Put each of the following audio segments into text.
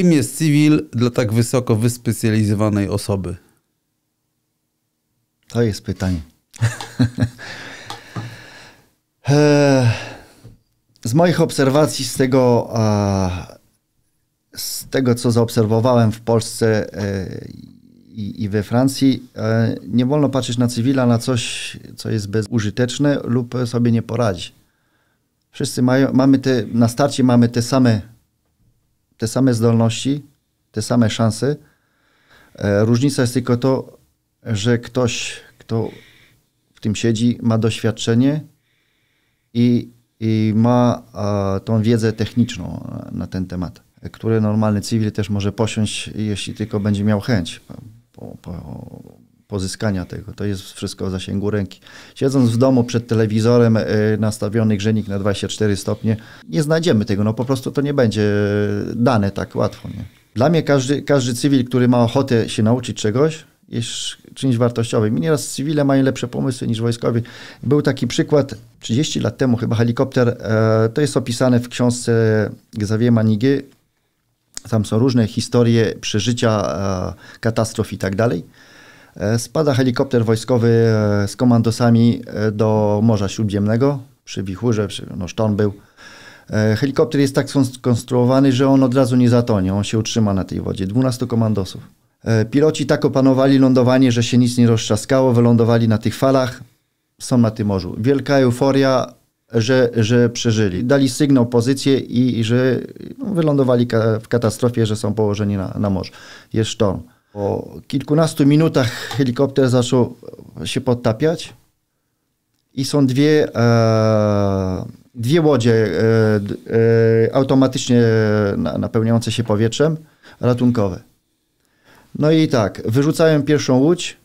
Kim jest cywil dla tak wysoko wyspecjalizowanej osoby? To jest pytanie. E, z moich obserwacji, z tego, z tego co zaobserwowałem w Polsce e, i, we Francji, e, nie wolno patrzeć na cywila, na coś, co jest bezużyteczne lub sobie nie poradzi. Wszyscy mają, mamy te, na starcie mamy te same te same zdolności, te same szanse. E, różnica jest tylko to, że ktoś, kto w tym siedzi, ma doświadczenie i, i ma a, tą wiedzę techniczną na, na ten temat, który normalny cywil też może posiąść, jeśli tylko będzie miał chęć. Po, po, pozyskania tego. To jest wszystko w zasięgu ręki. Siedząc w domu przed telewizorem e, nastawiony grzejnik na 24 stopnie, nie znajdziemy tego. No po prostu to nie będzie e, dane tak łatwo. Nie? Dla mnie każdy, każdy cywil, który ma ochotę się nauczyć czegoś, jest czymś wartościowym. I nieraz cywile mają lepsze pomysły niż wojskowi. Był taki przykład 30 lat temu chyba helikopter, e, to jest opisane w książce Xavier Manigy. Tam są różne historie przeżycia, katastrof i tak dalej. E, spada helikopter wojskowy e, z komandosami e, do Morza Śródziemnego przy Wichurze, przy, no sztorm był. Helikopter jest tak skonstruowany, że on od razu nie zatonie, on się utrzyma na tej wodzie. 12 komandosów. Piloci tak opanowali lądowanie, że się nic nie roztrzaskało, wylądowali na tych falach, są na tym morzu. Wielka euforia, że, że przeżyli. Dali sygnał, pozycję i, i że no, wylądowali ka w katastrofie, że są położeni na, na morzu. Jest sztorm. Po kilkunastu minutach helikopter zaczął się podtapiać i są dwie, e, dwie łodzie e, e, automatycznie napełniające się powietrzem ratunkowe. No i tak, wyrzucałem pierwszą łódź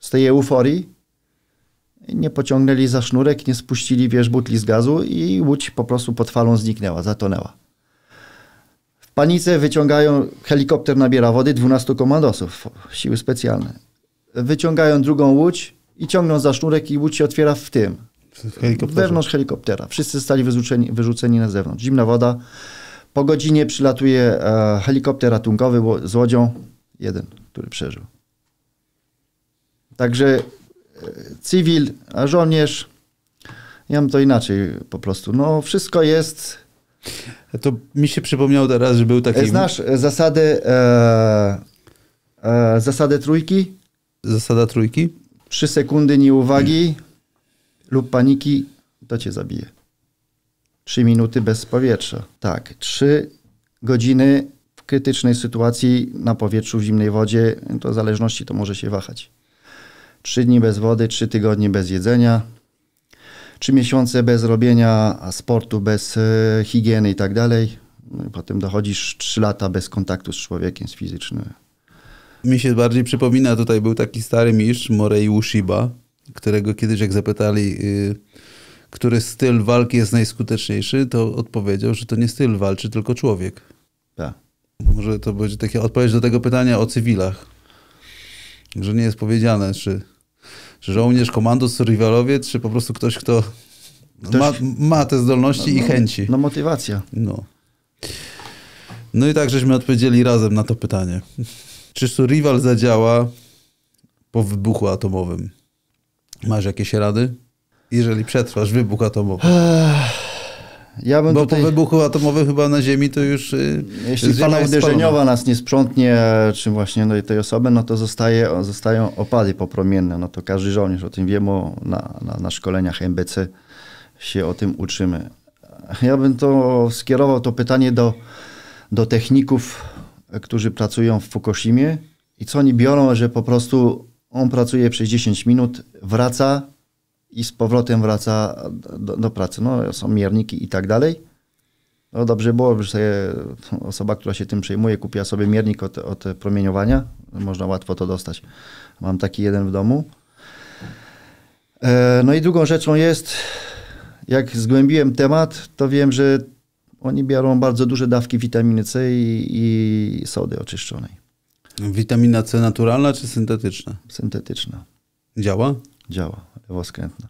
z tej euforii, nie pociągnęli za sznurek, nie spuścili, wiesz, butli z gazu i łódź po prostu pod falą zniknęła, zatonęła panice wyciągają, helikopter nabiera wody 12 komandosów, siły specjalne. Wyciągają drugą łódź i ciągną za sznurek i łódź się otwiera w tym. W wewnątrz helikoptera. Wszyscy zostali wyrzuceni, wyrzuceni na zewnątrz. Zimna woda. Po godzinie przylatuje e, helikopter ratunkowy z łodzią. Jeden, który przeżył. Także e, cywil, żołnierz, ja mam to inaczej po prostu. No, wszystko jest to mi się przypomniał teraz, że był taki... Znasz zasady, e, e, zasady trójki? Zasada trójki? Trzy sekundy nieuwagi hmm. lub paniki, to cię zabije. Trzy minuty bez powietrza. Tak, trzy godziny w krytycznej sytuacji na powietrzu, w zimnej wodzie, to w zależności to może się wahać. Trzy dni bez wody, trzy tygodnie bez jedzenia, trzy miesiące bez robienia sportu, bez e, higieny i tak dalej. No i potem dochodzisz trzy lata bez kontaktu z człowiekiem, z fizycznym. Mi się bardziej przypomina, tutaj był taki stary mistrz Morei Ushiba, którego kiedyś jak zapytali, yy, który styl walki jest najskuteczniejszy, to odpowiedział, że to nie styl walczy, tylko człowiek. Tak. Może to będzie taka odpowiedź do tego pytania o cywilach. Że nie jest powiedziane, czy czy żołnierz, komandos, rywalowie, czy po prostu ktoś, kto ktoś... Ma, ma, te zdolności no, i no, chęci? No, motywacja. No. No i tak żeśmy odpowiedzieli razem na to pytanie. Czy Survival zadziała po wybuchu atomowym? Masz jakieś rady? Jeżeli przetrwasz wybuch atomowy. Ja bym Bo tutaj... po wybuchu atomowym chyba na Ziemi to już... Y, Jeśli fala uderzeniowa nas nie sprzątnie, czy właśnie no, tej osoby, no to zostaje, zostają opady popromienne. No to każdy żołnierz o tym wie, na, na, na szkoleniach MBC się o tym uczymy. Ja bym to skierował to pytanie do, do techników, którzy pracują w Fukushimie i co oni biorą, że po prostu on pracuje przez 10 minut, wraca, i z powrotem wraca do, do pracy. No, są mierniki i tak dalej. No dobrze było, że sobie osoba, która się tym przejmuje, kupiła sobie miernik od, od promieniowania. Można łatwo to dostać. Mam taki jeden w domu. E, no i drugą rzeczą jest, jak zgłębiłem temat, to wiem, że oni biorą bardzo duże dawki witaminy C i, i sody oczyszczonej. Witamina C naturalna czy syntetyczna? Syntetyczna. Działa? działa, lewoskrętna.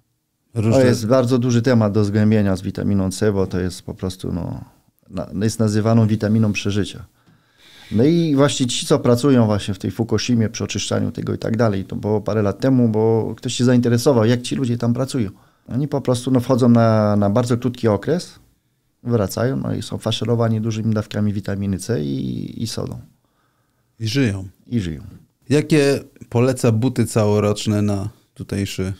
Różne... To jest bardzo duży temat do zgłębienia z witaminą C, bo to jest po prostu, no, na, jest nazywaną witaminą przeżycia. No i właśnie ci, co pracują właśnie w tej Fukushimie przy oczyszczaniu tego i tak dalej, to było parę lat temu, bo ktoś się zainteresował, jak ci ludzie tam pracują. Oni po prostu no, wchodzą na, na bardzo krótki okres, wracają no, i są faszerowani dużymi dawkami witaminy C i, i sodą. I żyją. I żyją. Jakie poleca buty całoroczne na tutejszy,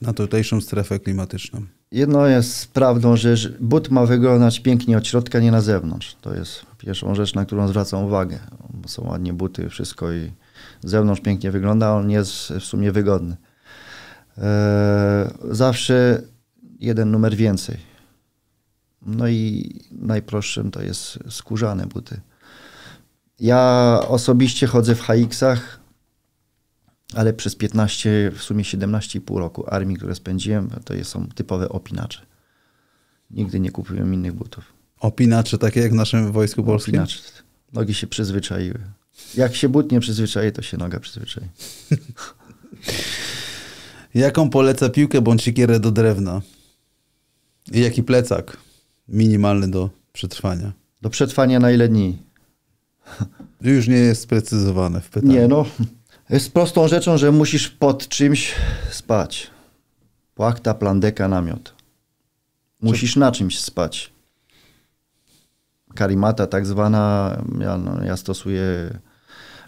na tutejszą strefę klimatyczną. Jedno jest prawdą, że but ma wyglądać pięknie od środka, nie na zewnątrz. To jest pierwszą rzecz, na którą zwracam uwagę. są ładnie buty, wszystko i z zewnątrz pięknie wygląda, on jest w sumie wygodny. Eee, zawsze jeden numer więcej. No i najprostszym to jest skórzane buty. Ja osobiście chodzę w HX-ach, ale przez 15, w sumie 17,5 roku armii, które spędziłem, to są typowe opinacze. Nigdy nie kupiłem innych butów. Opinacze takie jak w naszym wojsku polskim? Opinacze. Nogi się przyzwyczaiły. Jak się but nie przyzwyczaje, to się noga przyzwyczai. Jaką poleca piłkę bądź siekierę do drewna? I jaki plecak minimalny do przetrwania? Do przetrwania na ile dni? Już nie jest sprecyzowane w pytaniu. Nie no, z prostą rzeczą, że musisz pod czymś spać. Płachta, plandeka, namiot. Musisz na czymś spać. Karimata tak zwana, ja, no, ja stosuję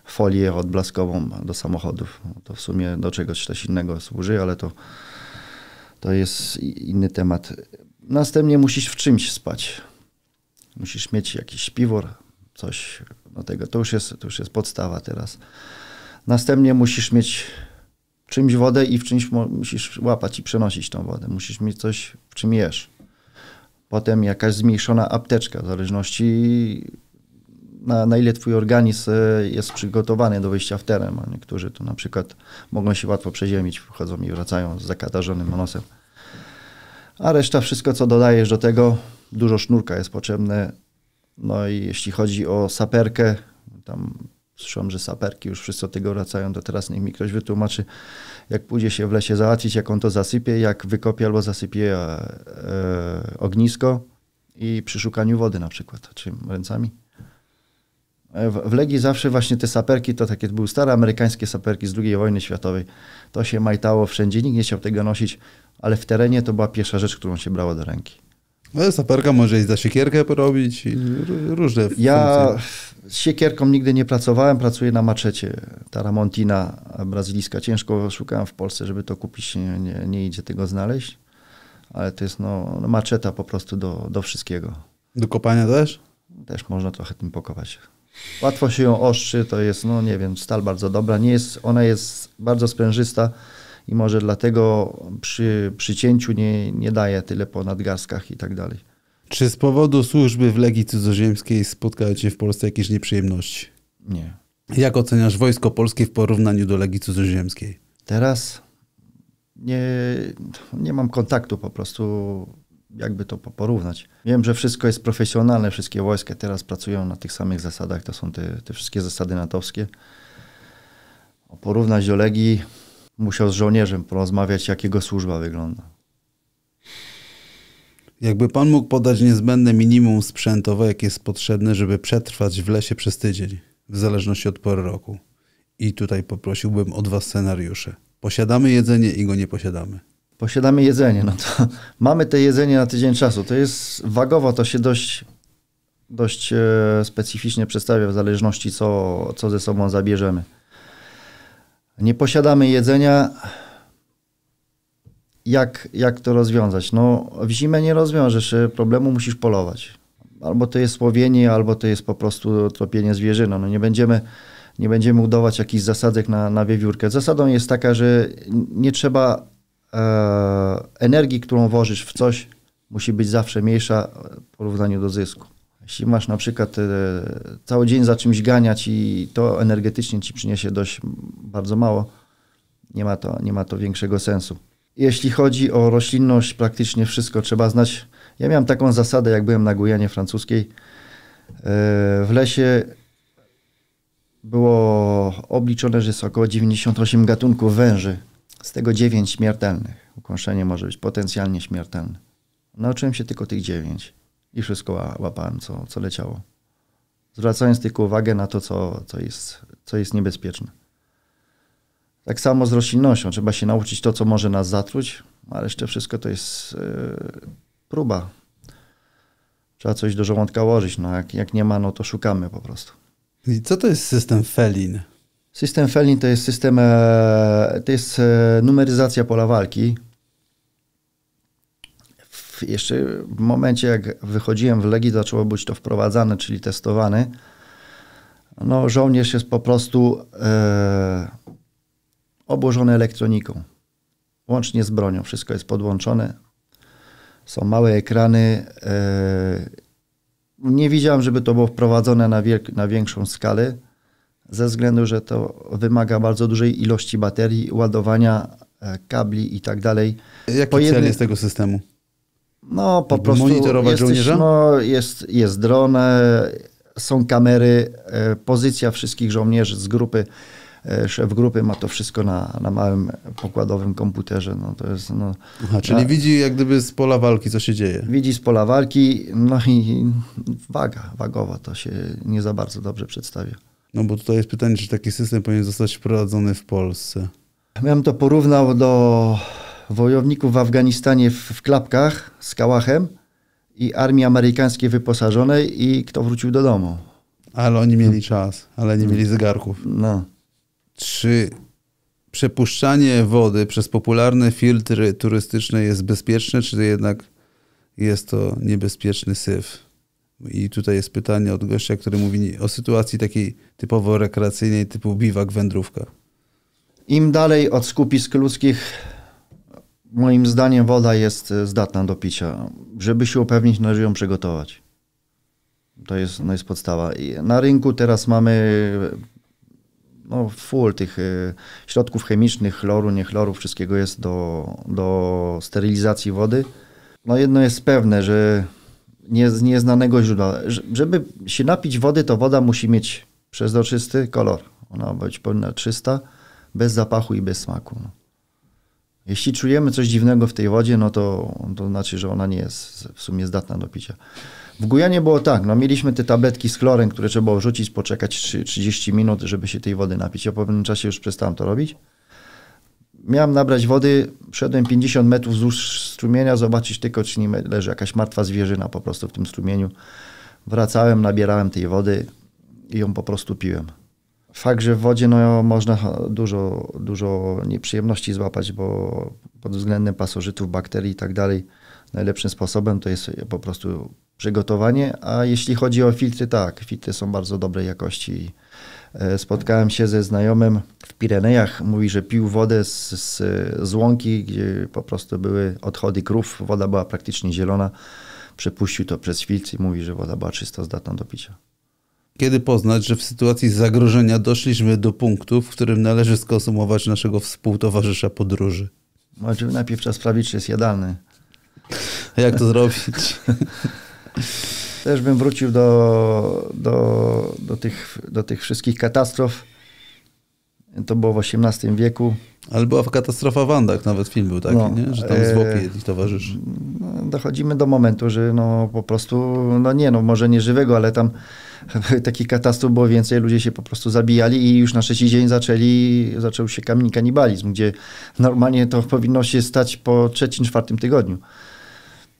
folię odblaskową do samochodów. To w sumie do czegoś też innego służy, ale to, to jest inny temat. Następnie musisz w czymś spać. Musisz mieć jakiś śpiwór, coś do tego. To już jest, to już jest podstawa teraz. Następnie musisz mieć czymś wodę i w czymś musisz łapać i przenosić tą wodę. Musisz mieć coś, w czym jesz. Potem jakaś zmniejszona apteczka, w zależności na, na ile twój organizm e, jest przygotowany do wyjścia w teren. A niektórzy to na przykład mogą się łatwo przeziemić, wchodzą i wracają z zakatarzonym nosem. A reszta, wszystko co dodajesz do tego, dużo sznurka jest potrzebne. No i jeśli chodzi o saperkę, tam słyszałem, że saperki już wszyscy od tego wracają, to teraz niech mi ktoś wytłumaczy, jak pójdzie się w lesie załatwić, jak on to zasypie, jak wykopie albo zasypie e, e, ognisko i przy szukaniu wody na przykład, czy ręcami. E, w Legii zawsze właśnie te saperki, to takie były stare amerykańskie saperki z II wojny światowej. To się majtało wszędzie, nikt nie chciał tego nosić, ale w terenie to była pierwsza rzecz, którą się brało do ręki. No, saperka może i za siekierkę porobić i różne Ja funkcje. z siekierką nigdy nie pracowałem, pracuję na maczecie. Taramontina brazylijska. Ciężko szukałem w Polsce, żeby to kupić, nie, nie, nie idzie tego znaleźć. Ale to jest no, no maczeta po prostu do, do wszystkiego. Do kopania też? Też można trochę tym pokować. Łatwo się ją ostrzy, to jest, no nie wiem, stal bardzo dobra. Nie jest, ona jest bardzo sprężysta i może dlatego przy, przy cięciu nie, nie daje tyle po nadgarstkach i tak dalej. Czy z powodu służby w Legii Cudzoziemskiej spotkały Cię w Polsce jakieś nieprzyjemności? Nie. Jak oceniasz Wojsko Polskie w porównaniu do Legii Cudzoziemskiej? Teraz nie, nie mam kontaktu po prostu, jakby to porównać. Wiem, że wszystko jest profesjonalne, wszystkie wojska teraz pracują na tych samych zasadach, to są te, te wszystkie zasady natowskie. porównać do Legii, musiał z żołnierzem porozmawiać, jak jego służba wygląda. Jakby pan mógł podać niezbędne minimum sprzętowe, jakie jest potrzebne, żeby przetrwać w lesie przez tydzień, w zależności od pory roku. I tutaj poprosiłbym o dwa scenariusze. Posiadamy jedzenie i go nie posiadamy. Posiadamy jedzenie, no to mamy te jedzenie na tydzień czasu. To jest wagowo, to się dość, dość e, specyficznie przedstawia w zależności co, co ze sobą zabierzemy nie posiadamy jedzenia, jak, jak to rozwiązać? No, w zimę nie rozwiążesz e, problemu, musisz polować. Albo to jest słowienie, albo to jest po prostu tropienie zwierzyną. No, nie będziemy nie będziemy udawać jakichś zasadzek na, na wiewiórkę. Zasadą jest taka, że nie trzeba e, energii, którą włożysz w coś, musi być zawsze mniejsza w porównaniu do zysku. Jeśli masz na przykład e, cały dzień za czymś ganiać i to energetycznie ci przyniesie dość bardzo mało, nie ma to, nie ma to większego sensu. Jeśli chodzi o roślinność, praktycznie wszystko trzeba znać. Ja miałem taką zasadę, jak byłem na Gujanie francuskiej. E, w lesie było obliczone, że jest około 98 gatunków węży, z tego 9 śmiertelnych. Ukąszenie może być potencjalnie śmiertelne. Nauczyłem się tylko tych 9 i wszystko łapałem, co, co leciało. Zwracając tylko uwagę na to, co, co, jest, co jest niebezpieczne. Tak samo z roślinnością. Trzeba się nauczyć to, co może nas zatruć, no a jeszcze wszystko to jest yy, próba. Trzeba coś do żołądka łożyć. No, jak, jak nie ma, no to szukamy po prostu. I co to jest system Felin? System Felin to jest system, e, to jest e, numeryzacja pola walki jeszcze w momencie, jak wychodziłem w legi zaczęło być to wprowadzane, czyli testowane. No, żołnierz jest po prostu e, obłożony elektroniką. Łącznie z bronią. Wszystko jest podłączone. Są małe ekrany. E, nie widziałem, żeby to było wprowadzone na, na większą skalę, ze względu, że to wymaga bardzo dużej ilości baterii, ładowania e, kabli i tak dalej. Jaki po cel jest tego systemu? No, po prostu monitorować jesteś, żołnierza? No, jest, jest dron, są kamery, e, pozycja wszystkich żołnierzy z grupy. E, szef grupy ma to wszystko na, na małym pokładowym komputerze. No, to jest, no, Aha, czyli na, widzi jak gdyby z pola walki, co się dzieje. Widzi z pola walki, no i waga, wagowa to się nie za bardzo dobrze przedstawia. No bo tutaj jest pytanie, czy taki system powinien zostać wprowadzony w Polsce? Ja bym to porównał do wojowników w Afganistanie w, w klapkach z kałachem i armii amerykańskiej wyposażonej i kto wrócił do domu. Ale oni mieli czas, ale nie mieli zegarków. No. Czy przepuszczanie wody przez popularne filtry turystyczne jest bezpieczne, czy jednak jest to niebezpieczny syf? I tutaj jest pytanie od gościa, który mówi o sytuacji takiej typowo rekreacyjnej, typu biwak, wędrówka. Im dalej od skupisk ludzkich moim zdaniem woda jest e, zdatna do picia. Żeby się upewnić, należy ją przygotować. To jest, no jest podstawa. I na rynku teraz mamy no, full tych e, środków chemicznych, chloru, niechloru, wszystkiego jest do, do sterylizacji wody. No jedno jest pewne, że nie z nieznanego źródła. Żeby się napić wody, to woda musi mieć przezroczysty kolor. Ona być powinna czysta, bez zapachu i bez smaku. No. Jeśli czujemy coś dziwnego w tej wodzie, no to, to znaczy, że ona nie jest w sumie zdatna do picia. W Gujanie było tak, no mieliśmy te tabletki z chlorem, które trzeba było rzucić, poczekać 30 minut, żeby się tej wody napić. Ja po pewnym czasie już przestałem to robić. Miałem nabrać wody, szedłem 50 metrów wzdłuż strumienia, zobaczyć tylko, czy nie leży jakaś martwa zwierzyna po prostu w tym strumieniu. Wracałem, nabierałem tej wody i ją po prostu piłem. Fakt, że w wodzie no, można dużo, dużo nieprzyjemności złapać, bo pod względem pasożytów, bakterii i tak dalej, najlepszym sposobem to jest po prostu przygotowanie. A jeśli chodzi o filtry, tak, filtry są bardzo dobrej jakości. E, spotkałem się ze znajomym w Pirenejach, mówi, że pił wodę z, z, z łąki, gdzie po prostu były odchody krów, woda była praktycznie zielona. Przepuścił to przez filtr i mówi, że woda była czysto zdatna do picia. Kiedy poznać, że w sytuacji zagrożenia doszliśmy do punktu, w którym należy skonsumować naszego współtowarzysza podróży? Znaczy, najpierw trzeba sprawdzić, czy jest jadalny. A jak to zrobić? Też bym wrócił do, do, do, tych, do tych wszystkich katastrof, to było w XVIII wieku. Ale była katastrofa w Andach, nawet film był taki, no, nie? że tam e, zwłoki jednych towarzyszy. No, dochodzimy do momentu, że no po prostu, no nie no, może nie żywego, ale tam takich katastrof było więcej, ludzie się po prostu zabijali i już na trzeci dzień zaczęli, zaczął się kamień kanibalizm, gdzie normalnie to powinno się stać po trzecim, czwartym tygodniu.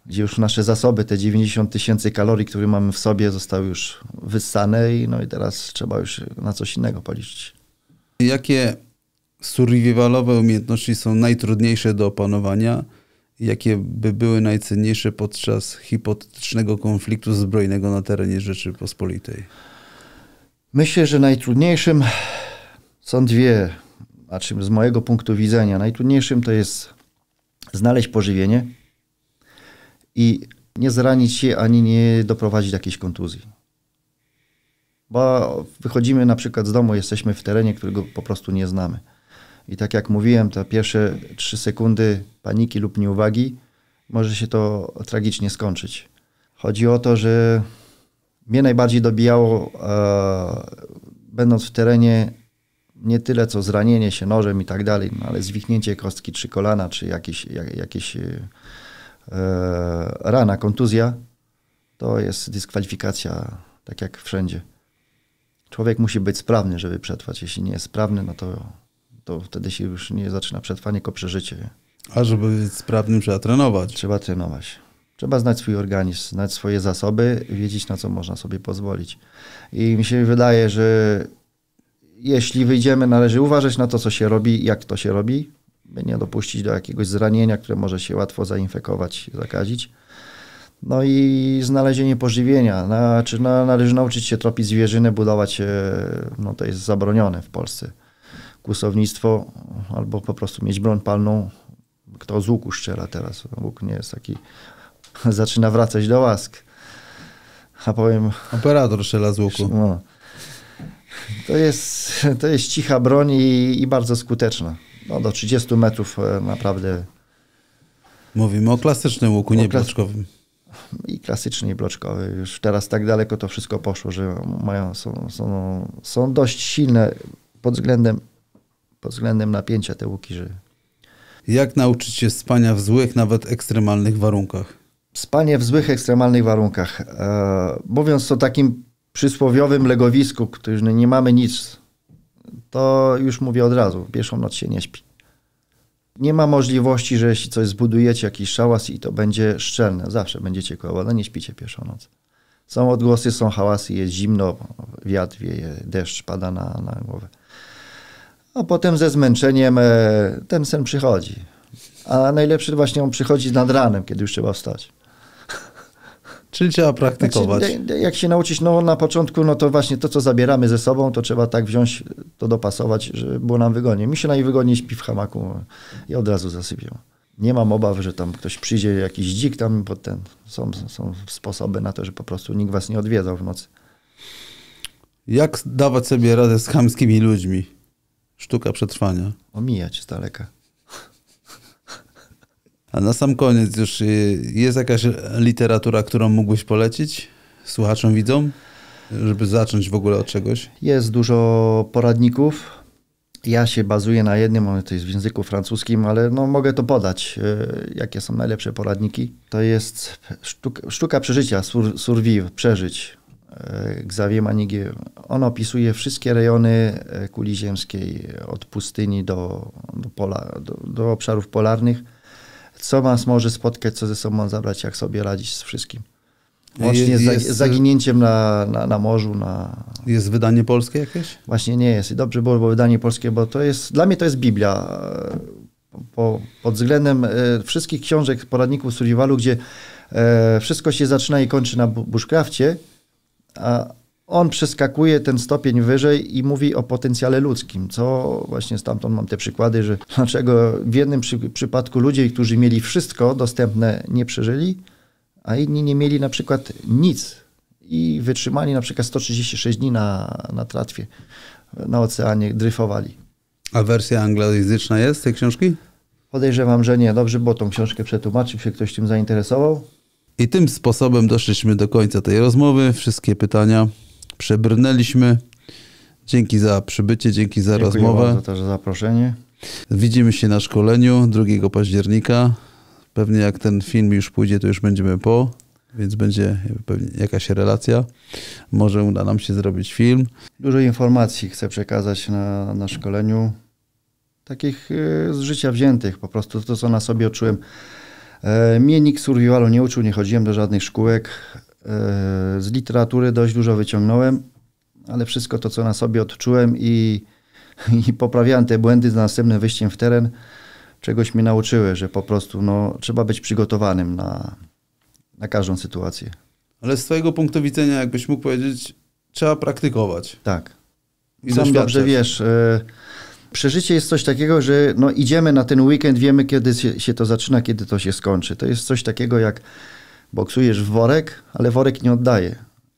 Gdzie już nasze zasoby, te 90 tysięcy kalorii, które mamy w sobie, zostały już wyssane i no i teraz trzeba już na coś innego policzyć. Jakie survivalowe umiejętności są najtrudniejsze do opanowania? Jakie by były najcenniejsze podczas hipotetycznego konfliktu zbrojnego na terenie Rzeczypospolitej? Myślę, że najtrudniejszym są dwie, a czym z mojego punktu widzenia najtrudniejszym to jest znaleźć pożywienie i nie zranić się ani nie doprowadzić do jakiejś kontuzji bo wychodzimy na przykład z domu, jesteśmy w terenie, którego po prostu nie znamy. I tak jak mówiłem, te pierwsze trzy sekundy paniki lub nieuwagi może się to tragicznie skończyć. Chodzi o to, że mnie najbardziej dobijało, e, będąc w terenie, nie tyle co zranienie się nożem i tak dalej, no, ale zwichnięcie kostki czy kolana, czy jakieś, jak, jakieś e, rana, kontuzja, to jest dyskwalifikacja, tak jak wszędzie. Człowiek musi być sprawny, żeby przetrwać. Jeśli nie jest sprawny, no to, to wtedy się już nie zaczyna przetrwanie, tylko przeżycie. A żeby być sprawnym, trzeba trenować. Trzeba trenować. Trzeba znać swój organizm, znać swoje zasoby, wiedzieć na co można sobie pozwolić. I mi się wydaje, że jeśli wyjdziemy, należy uważać na to, co się robi, jak to się robi, by nie dopuścić do jakiegoś zranienia, które może się łatwo zainfekować, zakazić. No i znalezienie pożywienia. Znaczy, no, należy nauczyć się tropić zwierzynę, budować, e, no to jest zabronione w Polsce. Kłusownictwo albo po prostu mieć broń palną. Kto z łuku szczela teraz? Łuk nie jest taki... Zaczyna wracać do łask. A powiem... Operator strzela z łuku. No. To jest, to jest cicha broń i, i bardzo skuteczna. No, do 30 metrów e, naprawdę... Mówimy o klasycznym łuku, o klas i klasyczny, i bloczkowy. Już teraz tak daleko to wszystko poszło, że mają, są, są, są dość silne pod względem, pod względem napięcia te łuki. Że... Jak nauczyć się spania w złych, nawet ekstremalnych warunkach? Spanie w złych, ekstremalnych warunkach. E, mówiąc o takim przysłowiowym legowisku, który nie mamy nic, to już mówię od razu, pierwszą noc się nie śpi nie ma możliwości, że jeśli coś zbudujecie, jakiś szałas i to będzie szczelne, zawsze będziecie kłopotane, nie śpicie pierwszą noc. Są odgłosy, są hałasy, jest zimno, wiatr wieje, deszcz pada na, na głowę. A potem ze zmęczeniem e, ten sen przychodzi. A najlepszy właśnie on przychodzi nad ranem, kiedy już trzeba wstać. Czyli trzeba tak, tak praktykować. Znaczy, jak się nauczyć, no na początku, no to właśnie to, co zabieramy ze sobą, to trzeba tak wziąć, to dopasować, żeby było nam wygodnie. Mi się najwygodniej śpi w hamaku i od razu zasypię. Nie mam obaw, że tam ktoś przyjdzie, jakiś dzik tam, bo ten, są, są sposoby na to, że po prostu nikt was nie odwiedzał w nocy. Jak dawać sobie radę z chamskimi ludźmi? Sztuka przetrwania. Omijać z daleka. A na sam koniec już y, jest jakaś literatura, którą mógłbyś polecić słuchaczom, widzom, żeby zacząć w ogóle od czegoś? Jest dużo poradników. Ja się bazuję na jednym, to jest w języku francuskim, ale no, mogę to podać, y, jakie są najlepsze poradniki. To jest Sztuka, sztuka Przeżycia, sur, Survive, Przeżyć, y, Xavier Manigie. On opisuje wszystkie rejony kuli ziemskiej, od pustyni do, do, pola, do, do obszarów polarnych co was może spotkać, co ze sobą zabrać, jak sobie radzić z wszystkim. Łącznie jest, z zaginięciem na, na, na, morzu. Na... Jest wydanie polskie jakieś? Właśnie nie jest. I dobrze było, bo wydanie polskie, bo to jest, dla mnie to jest Biblia. Po, pod względem e, wszystkich książek, poradników survivalu, gdzie e, wszystko się zaczyna i kończy na bushcrafcie, a, on przeskakuje ten stopień wyżej i mówi o potencjale ludzkim, co właśnie stamtąd mam te przykłady, że dlaczego w jednym przy, przypadku ludzie, którzy mieli wszystko dostępne, nie przeżyli, a inni nie mieli na przykład nic i wytrzymali na przykład 136 dni na, na tratwie, na oceanie, dryfowali. A wersja anglojęzyczna jest tej książki? Podejrzewam, że nie. Dobrze bo tą książkę przetłumaczymy, się ktoś tym zainteresował. I tym sposobem doszliśmy do końca tej rozmowy. Wszystkie pytania przebrnęliśmy. Dzięki za przybycie, dzięki za Dziękuję rozmowę. Dziękuję też za zaproszenie. Widzimy się na szkoleniu 2 października. Pewnie jak ten film już pójdzie, to już będziemy po, więc będzie pewnie jakaś relacja. Może uda nam się zrobić film. Dużo informacji chcę przekazać na, na szkoleniu, takich y, z życia wziętych, po prostu to, co na sobie odczułem. E, mnie nikt survivalu nie uczył, nie chodziłem do żadnych szkółek. Z literatury dość dużo wyciągnąłem, ale wszystko to, co na sobie odczułem i, i poprawiałem te błędy z następnym wyjściem w teren, czegoś mnie nauczyły, że po prostu no, trzeba być przygotowanym na, na każdą sytuację. Ale z Twojego punktu widzenia, jakbyś mógł powiedzieć, trzeba praktykować. Tak. I Sam dobrze wiesz. Y, przeżycie jest coś takiego, że no, idziemy na ten weekend, wiemy kiedy się to zaczyna, kiedy to się skończy. To jest coś takiego jak Boksujesz w worek, ale worek nie oddaje.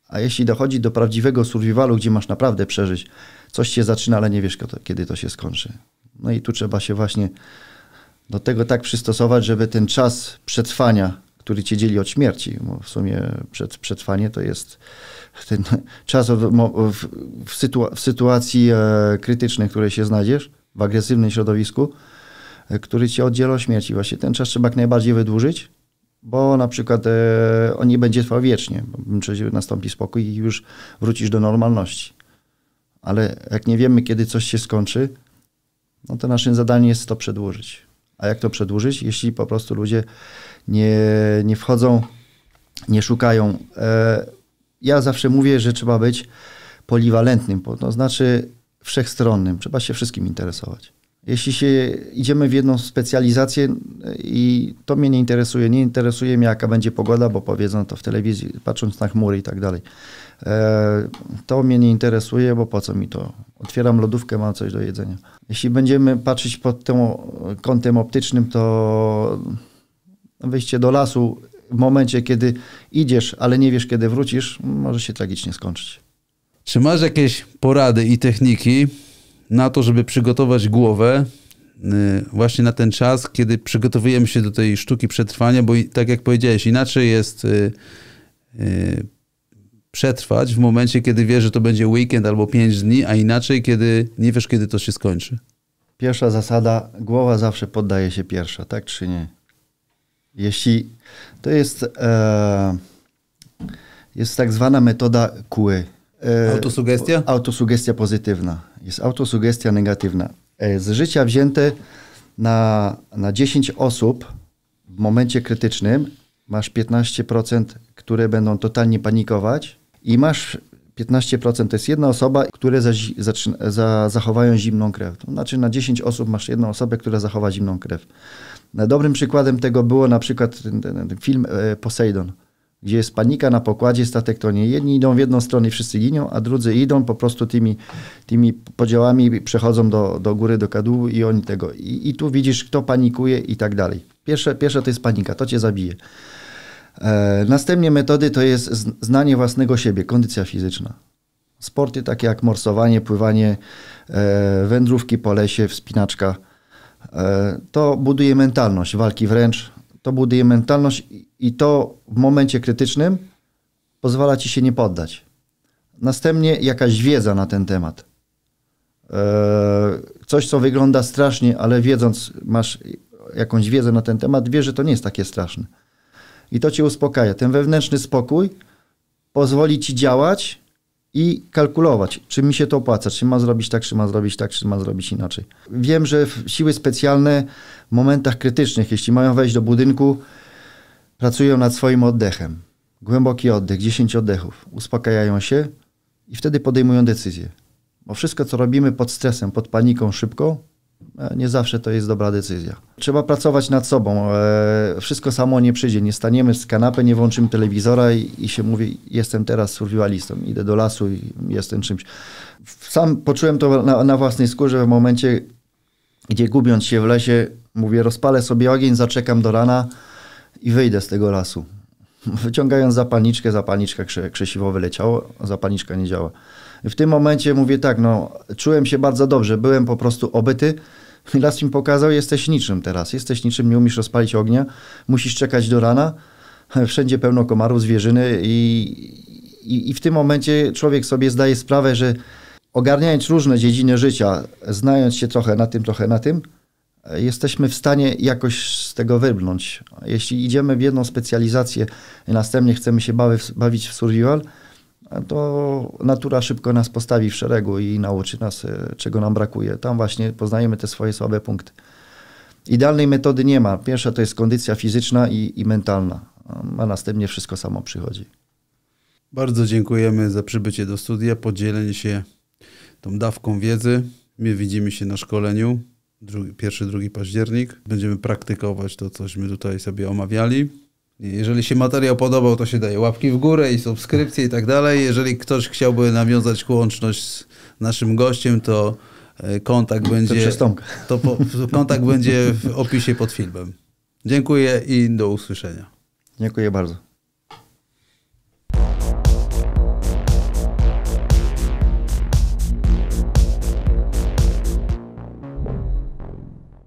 A jeśli dochodzi do prawdziwego survivalu, gdzie masz naprawdę przeżyć, coś się zaczyna, ale nie wiesz, kiedy to się skończy. No i tu trzeba się właśnie do tego tak przystosować, żeby ten czas przetrwania, który cię dzieli od śmierci, bo w sumie przed, przetrwanie to jest ten czas w, w, w, w sytuacji e, krytycznej, w której się znajdziesz, w agresywnym środowisku, e, który cię oddziela od śmierci. Właśnie ten czas trzeba jak najbardziej wydłużyć, bo na przykład e, on nie będzie trwał wiecznie, czyli nastąpi spokój i już wrócisz do normalności. Ale jak nie wiemy, kiedy coś się skończy, no to naszym zadaniem jest to przedłużyć. A jak to przedłużyć? Jeśli po prostu ludzie nie, nie wchodzą, nie szukają. E, ja zawsze mówię, że trzeba być poliwalentnym, to znaczy wszechstronnym. Trzeba się wszystkim interesować. Jeśli się idziemy w jedną specjalizację e, i to mnie nie interesuje, nie interesuje mnie jaka będzie pogoda, bo powiedzą to w telewizji, patrząc na chmury i tak dalej. E, to mnie nie interesuje, bo po co mi to? Otwieram lodówkę, mam coś do jedzenia. Jeśli będziemy patrzeć pod tym kątem optycznym, to wyjście do lasu w momencie, kiedy idziesz, ale nie wiesz, kiedy wrócisz, może się tragicznie skończyć. Czy masz jakieś porady i techniki na to, żeby przygotować głowę y, właśnie na ten czas, kiedy przygotowujemy się do tej sztuki przetrwania, bo tak jak powiedziałeś, inaczej jest y, y, przetrwać w momencie, kiedy wiesz, że to będzie weekend albo pięć dni, a inaczej, kiedy nie wiesz, kiedy to się skończy. Pierwsza zasada, głowa zawsze poddaje się pierwsza, tak czy nie? Jeśli to jest, e, jest tak zwana metoda kły. E, autosugestia? Autosugestia pozytywna jest autosugestia negatywna. E, z życia wzięte na, na 10 osób w momencie krytycznym masz 15%, które będą totalnie panikować i masz 15% to jest jedna osoba, które za, za, za, zachowają zimną krew. To znaczy na 10 osób masz jedną osobę, która zachowa zimną krew. Dobrym przykładem tego było na przykład ten, ten, ten film e, Poseidon gdzie jest panika na pokładzie, statek to nie jedni idą w jedną stronę i wszyscy giną, a drudzy idą po prostu tymi, tymi podziałami, przechodzą do, do góry, do kadłu i oni tego. I, I, tu widzisz, kto panikuje i tak dalej. Pierwsze, pierwsze to jest panika, to cię zabije. E, następnie metody to jest znanie własnego siebie, kondycja fizyczna. Sporty takie jak morsowanie, pływanie, e, wędrówki po lesie, wspinaczka. E, to buduje mentalność walki wręcz, to buduje mentalność i to w momencie krytycznym pozwala ci się nie poddać. Następnie jakaś wiedza na ten temat. E, coś, co wygląda strasznie, ale wiedząc, masz jakąś wiedzę na ten temat, wiesz, że to nie jest takie straszne. I to cię uspokaja. Ten wewnętrzny spokój pozwoli ci działać i kalkulować, czy mi się to opłaca, czy ma zrobić tak, czy ma zrobić tak, czy ma zrobić inaczej. Wiem, że siły specjalne w momentach krytycznych, jeśli mają wejść do budynku, Pracują nad swoim oddechem. Głęboki oddech, 10 oddechów. Uspokajają się i wtedy podejmują decyzję. Bo wszystko, co robimy pod stresem, pod paniką szybko, e, nie zawsze to jest dobra decyzja. Trzeba pracować nad sobą. E, wszystko samo nie przyjdzie. Nie staniemy z kanapy, nie włączymy telewizora i, i się mówi, jestem teraz survivalistą, idę do lasu i jestem czymś. Sam poczułem to na, na własnej skórze w momencie, gdzie gubiąc się w lesie, mówię, rozpalę sobie ogień, zaczekam do rana, i wyjdę z tego lasu. Wyciągając zapalniczkę, zapalniczka krze, krzesiwo wyleciało, zapalniczka nie działa. I w tym momencie mówię tak, no czułem się bardzo dobrze, byłem po prostu obyty. las mi pokazał, jesteś niczym teraz, jesteś niczym, nie umiesz rozpalić ognia, musisz czekać do rana, wszędzie pełno komarów, zwierzyny i, i, i w tym momencie człowiek sobie zdaje sprawę, że ogarniając różne dziedziny życia, znając się trochę na tym, trochę na tym, jesteśmy w stanie jakoś z tego wybrnąć. Jeśli idziemy w jedną specjalizację i następnie chcemy się bawić, bawić w survival, to natura szybko nas postawi w szeregu i nauczy nas, e, czego nam brakuje. Tam właśnie poznajemy te swoje słabe punkty. Idealnej metody nie ma. Pierwsza to jest kondycja fizyczna i, i mentalna, a następnie wszystko samo przychodzi. Bardzo dziękujemy za przybycie do studia, podzielenie się tą dawką wiedzy. My widzimy się na szkoleniu drugi, pierwszy, drugi październik. Będziemy praktykować to, cośmy tutaj sobie omawiali. Jeżeli się materiał podobał, to się daje łapki w górę i subskrypcje i tak dalej. Jeżeli ktoś chciałby nawiązać łączność z naszym gościem, to e, kontakt będzie, to, to po, kontakt będzie w opisie pod filmem. Dziękuję i do usłyszenia. Dziękuję bardzo.